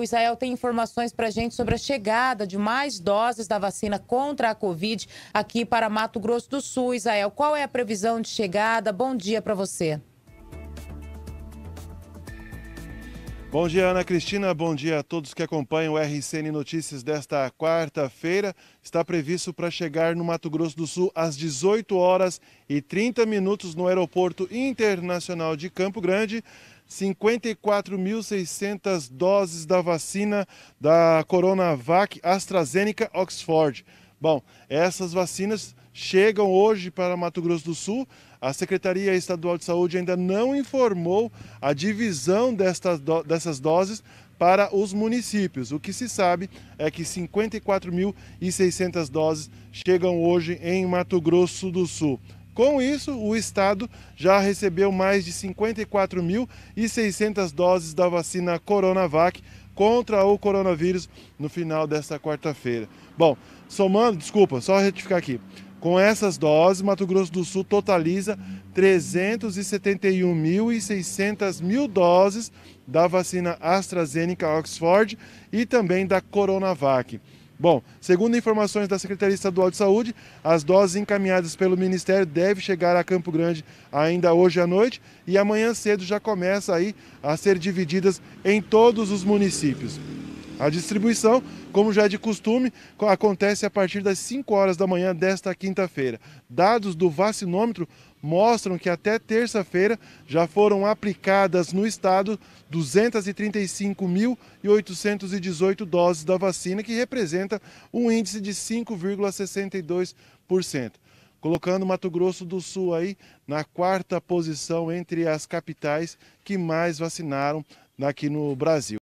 O Israel tem informações para a gente sobre a chegada de mais doses da vacina contra a Covid aqui para Mato Grosso do Sul. Israel, qual é a previsão de chegada? Bom dia para você. Bom dia, Ana Cristina. Bom dia a todos que acompanham o RCN Notícias desta quarta-feira. Está previsto para chegar no Mato Grosso do Sul às 18 horas e 30 minutos no Aeroporto Internacional de Campo Grande. 54.600 doses da vacina da Coronavac AstraZeneca Oxford. Bom, essas vacinas chegam hoje para Mato Grosso do Sul. A Secretaria Estadual de Saúde ainda não informou a divisão destas, dessas doses para os municípios. O que se sabe é que 54.600 doses chegam hoje em Mato Grosso do Sul. Com isso, o estado já recebeu mais de 54.600 doses da vacina Coronavac contra o coronavírus no final desta quarta-feira. Bom, somando, desculpa, só retificar aqui. Com essas doses, Mato Grosso do Sul totaliza 371.600 mil doses da vacina AstraZeneca Oxford e também da Coronavac. Bom, segundo informações da Secretaria Estadual de Saúde, as doses encaminhadas pelo Ministério devem chegar a Campo Grande ainda hoje à noite e amanhã cedo já começa aí a ser divididas em todos os municípios. A distribuição, como já é de costume, acontece a partir das 5 horas da manhã desta quinta-feira. Dados do vacinômetro mostram que até terça-feira já foram aplicadas no estado 235.818 doses da vacina, que representa um índice de 5,62%. Colocando Mato Grosso do Sul aí na quarta posição entre as capitais que mais vacinaram aqui no Brasil.